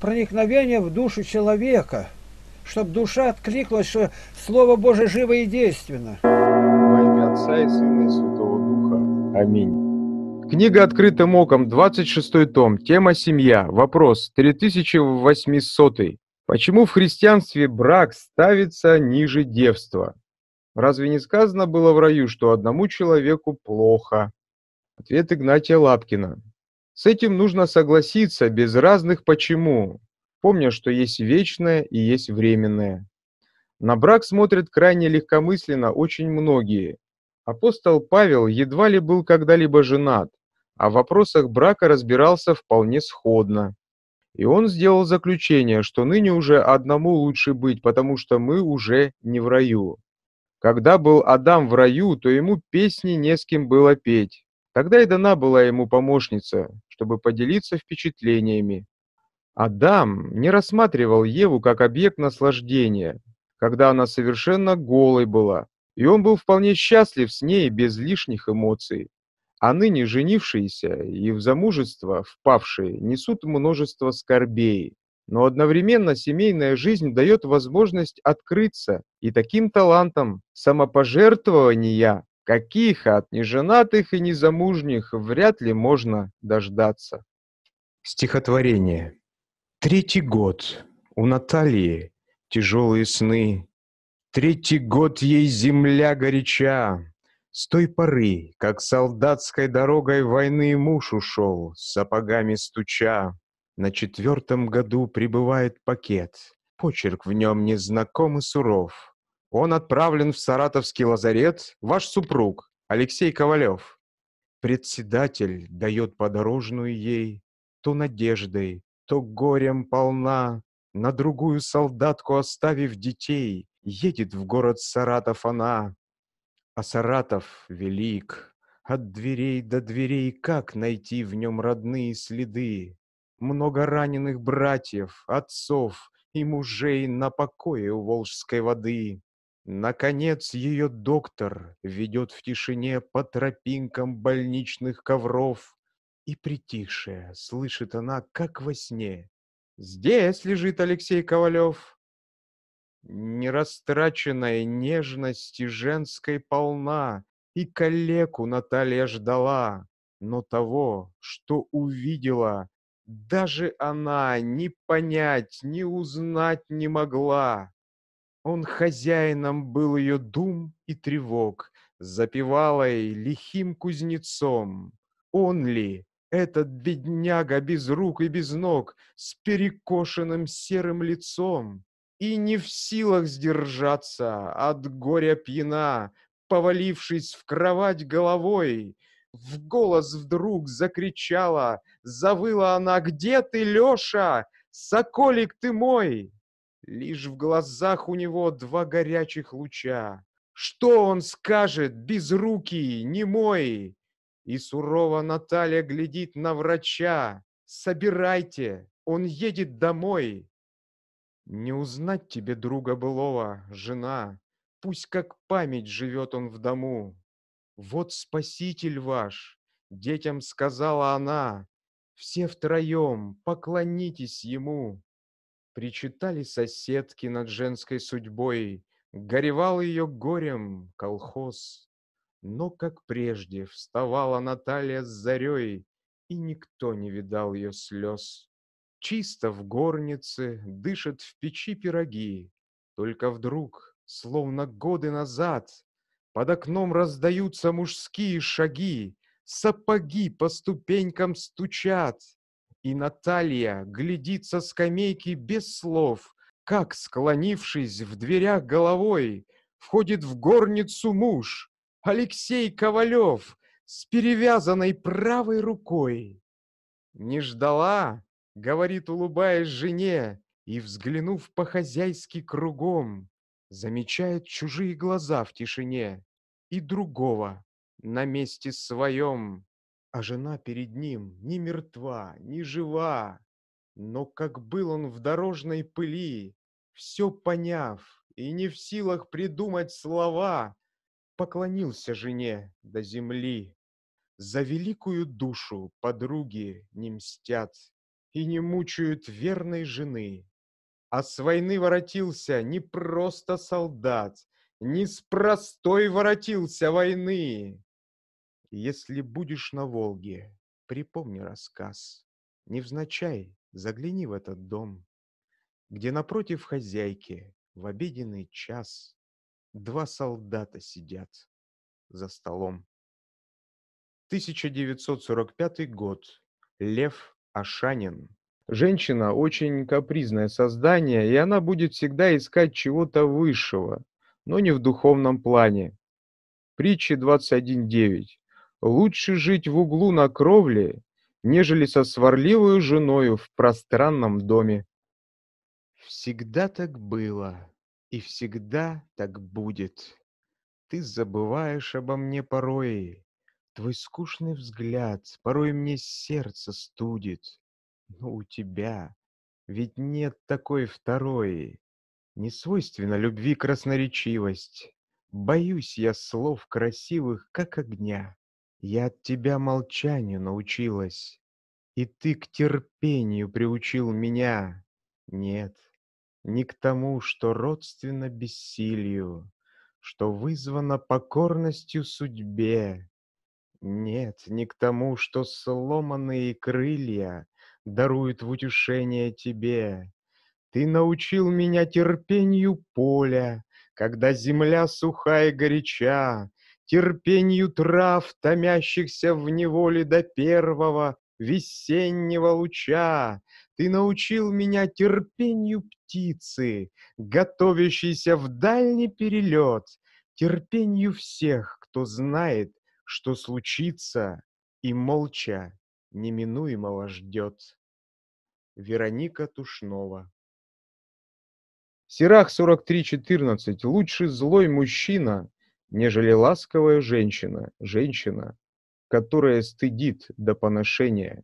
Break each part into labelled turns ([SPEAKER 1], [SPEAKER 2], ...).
[SPEAKER 1] проникновение в душу человека, чтобы душа откликнулась, что Слово Божие живо и действенно. Во имя Отца и Сына и Святого Духа. Аминь. Книга «Открытым оком», 26 том, тема «Семья», вопрос 3800. Почему в христианстве брак ставится ниже девства? Разве не сказано было в раю, что одному человеку плохо? Ответ Игнатия Лапкина. С этим нужно согласиться без разных «почему», помня, что есть вечное и есть временное. На брак смотрят крайне легкомысленно очень многие. Апостол Павел едва ли был когда-либо женат, а в вопросах брака разбирался вполне сходно. И он сделал заключение, что ныне уже одному лучше быть, потому что мы уже не в раю. Когда был Адам в раю, то ему песни не с кем было петь. Тогда и дана была ему помощница, чтобы поделиться впечатлениями. Адам не рассматривал Еву как объект наслаждения, когда она совершенно голой была, и он был вполне счастлив с ней без лишних эмоций. А ныне женившиеся и в замужество впавшие несут множество скорбей. Но одновременно семейная жизнь дает возможность открыться и таким талантам самопожертвования каких от неженатых и незамужних вряд ли можно дождаться. Стихотворение. Третий год. У Натальи тяжелые сны. Третий год ей земля горяча. С той поры, как солдатской дорогой войны муж ушел, сапогами стуча. На четвертом году прибывает пакет. Почерк в нем незнакомый суров. Он отправлен в Саратовский лазарет, ваш супруг, Алексей Ковалев. Председатель дает подорожную ей, то надеждой, то горем полна, на другую солдатку оставив детей, едет в город Саратов она. А Саратов велик, от дверей до дверей как найти в нем родные следы? Много раненых братьев, отцов и мужей на покое у Волжской воды. Наконец ее доктор ведет в тишине по тропинкам больничных ковров, и притихшая слышит она, как во сне. «Здесь лежит Алексей Ковалев!» Нерастраченная нежности женской полна, и калеку Наталья ждала, но того, что увидела, даже она не понять, не узнать не могла. Он хозяином был ее дум и тревог, запевалой лихим кузнецом. Он ли, этот бедняга без рук и без ног, с перекошенным серым лицом? И не в силах сдержаться, от горя пьяна, повалившись в кровать головой, в голос вдруг закричала, завыла она, «Где ты, Леша? Соколик ты мой!» Лишь в глазах у него два горячих луча. Что он скажет, безрукий, немой? И сурово Наталья глядит на врача. Собирайте, он едет домой. Не узнать тебе друга былого, жена, Пусть как память живет он в дому. Вот спаситель ваш, детям сказала она, Все втроем поклонитесь ему. Причитали соседки над женской судьбой, Горевал ее горем колхоз. Но, как прежде, вставала Наталья с зарей, И никто не видал ее слез. Чисто в горнице дышат в печи пироги, Только вдруг, словно годы назад, Под окном раздаются мужские шаги, Сапоги по ступенькам стучат. И Наталья глядит со скамейки без слов, как, склонившись в дверях головой, входит в горницу муж, Алексей Ковалев, с перевязанной правой рукой. «Не ждала?» — говорит, улыбаясь жене, и, взглянув по-хозяйски кругом, замечает чужие глаза в тишине и другого на месте своем. А жена перед ним ни мертва, ни жива, но как был он в дорожной пыли, все поняв и не в силах придумать слова, поклонился жене до земли. За великую душу подруги не мстят и не мучают верной жены. А с войны воротился не просто солдат, не с простой воротился войны. Если будешь на Волге, припомни рассказ. Невзначай загляни в этот дом, Где напротив хозяйки в обеденный час Два солдата сидят за столом. 1945 год. Лев Ашанин. Женщина очень капризное создание, и она будет всегда искать чего-то высшего, но не в духовном плане. Притчи 21.9. Лучше жить в углу на кровле, нежели со сварливою женою в пространном доме. Всегда так было и всегда так будет. Ты забываешь обо мне порой. Твой скучный взгляд порой мне сердце студит. Но у тебя ведь нет такой второй. Не свойственна любви красноречивость. Боюсь я слов красивых, как огня. Я от тебя молчанию научилась, и ты к терпению приучил меня. Нет, не к тому, что родственно бессилию, что вызвано покорностью судьбе. Нет, не к тому, что сломанные крылья даруют в утешение тебе. Ты научил меня терпению поля, когда земля сухая и горяча, терпенью трав, томящихся в неволе до первого весеннего луча. Ты научил меня терпению птицы, готовящейся в дальний перелет, терпению всех, кто знает, что случится, и молча неминуемого ждет. Вероника Тушнова Сирах 43.14. Лучше злой мужчина, нежели ласковая женщина, женщина, которая стыдит до поношения.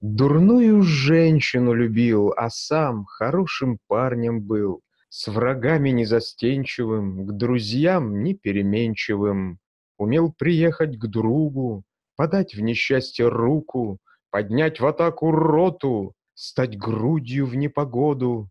[SPEAKER 1] Дурную женщину любил, а сам хорошим парнем был, с врагами незастенчивым, к друзьям непеременчивым. Умел приехать к другу, подать в несчастье руку, поднять в атаку роту, стать грудью в непогоду.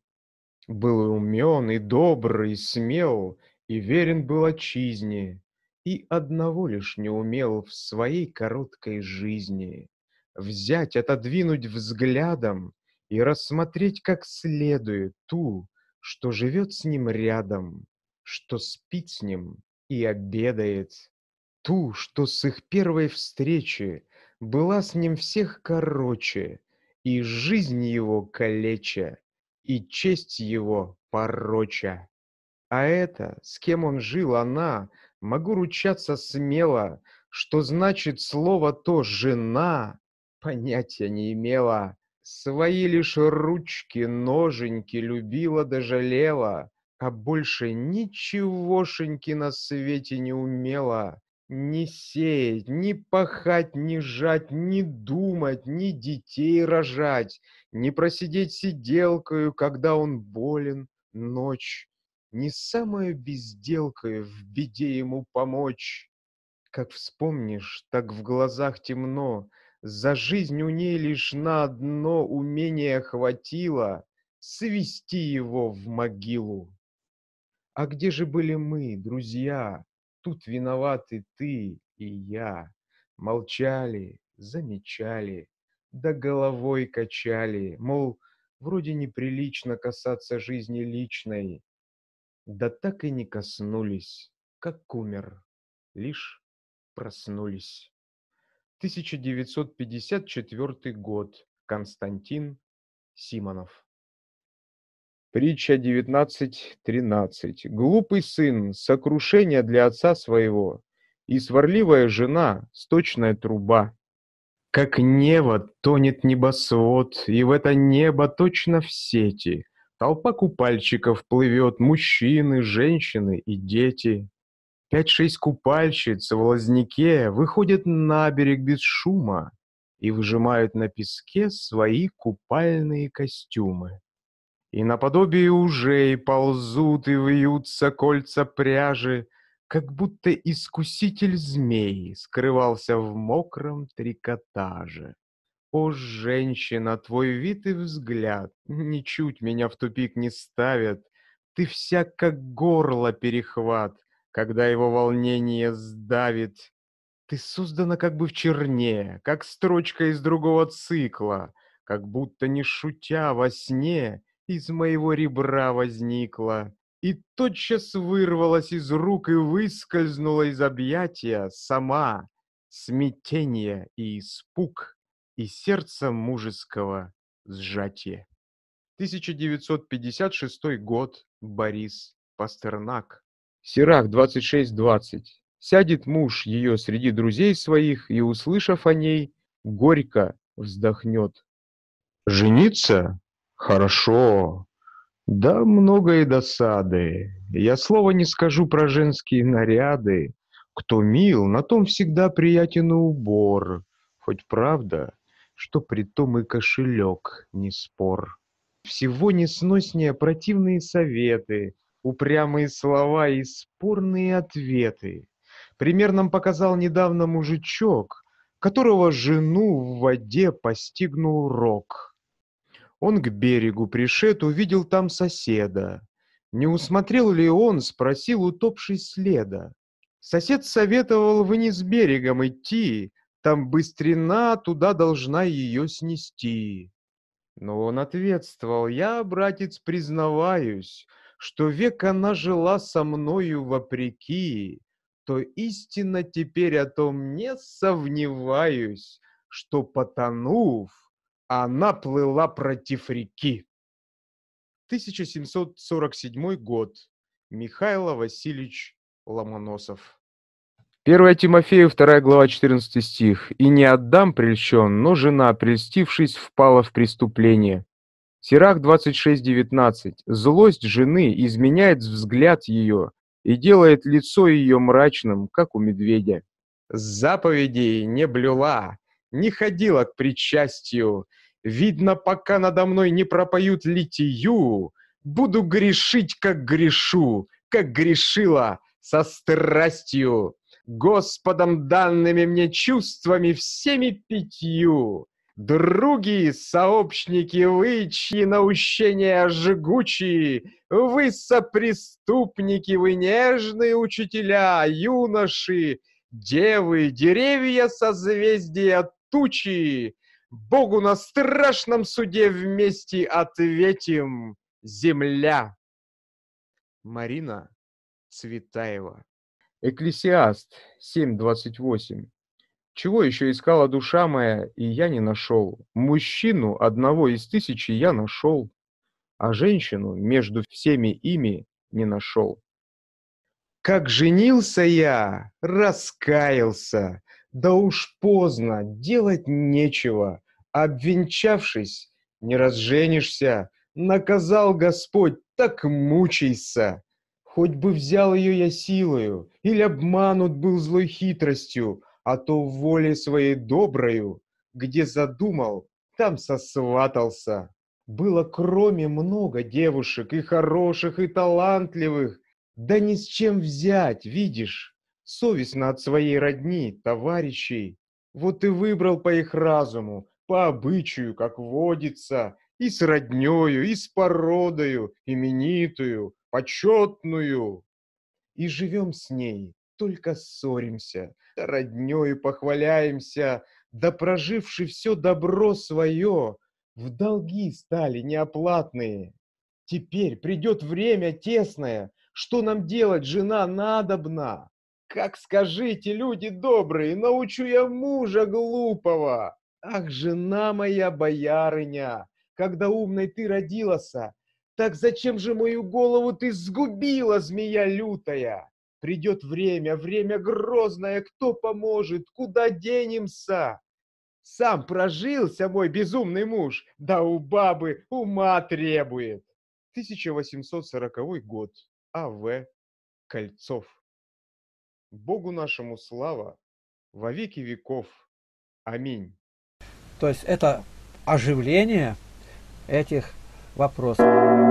[SPEAKER 1] Был умен и добр, и смел, и верен был отчизне, и одного лишь не умел в своей короткой жизни взять, отодвинуть взглядом и рассмотреть как следует ту, что живет с ним рядом, что спит с ним и обедает, ту, что с их первой встречи была с ним всех короче, и жизнь его калеча, и честь его пороча. А это, с кем он жил, она, могу ручаться смело, что значит слово то «жена», понятия не имела. Свои лишь ручки, ноженьки любила да жалела, а больше ничегошеньки на свете не умела. Ни сеять, ни пахать, ни жать, ни думать, ни детей рожать, не просидеть сиделкою, когда он болен, ночь не самую безделкою в беде ему помочь. Как вспомнишь, так в глазах темно, за жизнь у ней лишь на одно умение хватило свести его в могилу. А где же были мы, друзья? Тут виноваты ты и я. Молчали, замечали, да головой качали, мол, вроде неприлично касаться жизни личной, да так и не коснулись, как умер, лишь проснулись. 1954 год. Константин Симонов. Притча 19.13. Глупый сын, сокрушение для отца своего, и сварливая жена, сточная труба. Как небо тонет небосвод, и в это небо точно в сети — Толпа купальщиков плывет, мужчины, женщины и дети. Пять-шесть купальщиц в лазнике выходят на берег без шума и выжимают на песке свои купальные костюмы. И наподобие ужей ползут и вьются кольца пряжи, как будто искуситель змей скрывался в мокром трикотаже. О, женщина, твой вид и взгляд ничуть меня в тупик не ставят. Ты вся как горло перехват, когда его волнение сдавит. Ты создана как бы в черне, как строчка из другого цикла, как будто не шутя во сне из моего ребра возникла. И тотчас вырвалась из рук и выскользнула из объятия сама смятение и испуг и сердца мужеского сжатие. 1956 год. Борис Пастернак. Сирах 26-20. Сядет муж ее среди друзей своих и, услышав о ней, горько вздохнет. Жениться? Хорошо. Да много и досады. Я слова не скажу про женские наряды. Кто мил, на том всегда приятен убор. Хоть правда, что при том и кошелек не спор. Всего несноснее противные советы, упрямые слова и спорные ответы. Пример нам показал недавно мужичок, которого жену в воде постигнул рок. Он к берегу пришед, увидел там соседа. Не усмотрел ли он, спросил утопший следа. Сосед советовал вниз берегом идти, там быстрена туда должна ее снести. Но он ответствовал, я, братец, признаваюсь, что век она жила со мною вопреки, то истинно теперь о том не сомневаюсь, что, потонув, она плыла против реки. 1747 год. Михаил Васильевич Ломоносов 1 Тимофею, 2 глава, 14 стих. «И не отдам прельщен, но жена, прельстившись, впала в преступление». Сирах 26.19. «Злость жены изменяет взгляд ее и делает лицо ее мрачным, как у медведя». «Заповедей не блюла, не ходила к причастию. Видно, пока надо мной не пропоют литию, буду грешить, как грешу, как грешила, со страстью». Господом данными мне чувствами всеми пятью. Други, сообщники вы, чьи наущения жгучие, Вы сопреступники, вы нежные учителя, юноши, Девы, деревья созвездия, тучи, Богу на страшном суде вместе ответим «Земля». Марина Цветаева Экклесиаст 7.28. «Чего еще искала душа моя, и я не нашел? Мужчину одного из тысячи я нашел, а женщину между всеми ими не нашел». «Как женился я, раскаялся, да уж поздно, делать нечего, обвенчавшись, не разженишься, наказал Господь, так мучайся». Хоть бы взял ее я силою, или обманут был злой хитростью, а то в воле своей доброю, где задумал, там сосватался. Было кроме много девушек, и хороших, и талантливых, да ни с чем взять, видишь, совестно от своей родни, товарищей. Вот и выбрал по их разуму, по обычаю, как водится, и с роднёю, и с породою, именитую, почетную. И живем с ней, только ссоримся, да роднёю похваляемся, да проживши все добро свое, в долги стали неоплатные. Теперь придет время тесное, что нам делать, жена надобна. Как скажите, люди добрые, научу я мужа глупого. Ах, жена моя боярыня, когда умной ты родилась, так зачем же мою голову ты сгубила, змея лютая? Придет время, время грозное, кто поможет, куда денемся? Сам прожился мой безумный муж, да у бабы ума требует. 1840 год. А.В. Кольцов. Богу нашему слава во веки веков. Аминь. То есть это оживление этих вопросов.